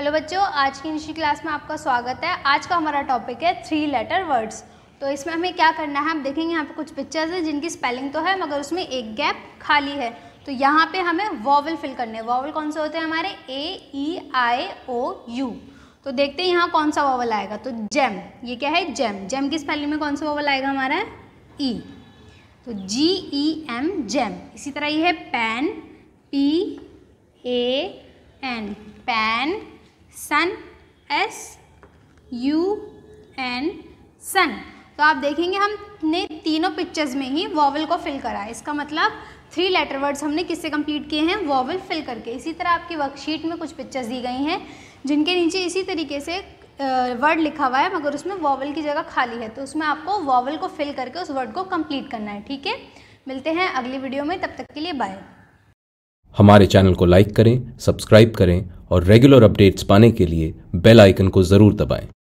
Hello बच्चों आज की निशी क्लास में आपका स्वागत है आज का हमारा टॉपिक है थ्री लेटर वर्ड्स तो इसमें हमें क्या करना है आप देखेंगे यहाँ पे कुछ पिक्चर्स हैं जिनकी स्पेलिंग तो है मगर उसमें एक गैप खाली है तो यहाँ पे हमें वॉवल फिल करने हैं वॉवल कौन से होते हैं हमारे ए ई आई ओ यू तो देखते हैं यहाँ कौन सा वॉवल आएगा तो जेम ये क्या है जेम जेम की स्पेलिंग में कौन सा वॉवल आएगा हमारा ई e। तो जी ई एम जेम इसी तरह ये है pan P A N pan sun S U N sun तो आप देखेंगे हमने तीनों पिक्चर्स में ही वॉवल को फिल करा है इसका मतलब थ्री लेटर वर्ड्स हमने किससे कंप्लीट किए हैं वॉवल फिल करके इसी तरह आपकी वर्कशीट में कुछ पिक्चर्स दी गई हैं जिनके नीचे इसी तरीके से वर्ड लिखा हुआ है मगर उसमें वॉवल की जगह खाली है तो उसमें आपको वॉवल को फिल करके उस वर्ड को कंप्लीट करना है ठीक है मिलते हैं अगली वीडियो में तब तक के लिए बाय हमारे चैनल को लाइक करें सब्सक्राइब करें और रेगुलर अपडेट्स पाने के लिए बेल आइकन को ज़रूर दबाएं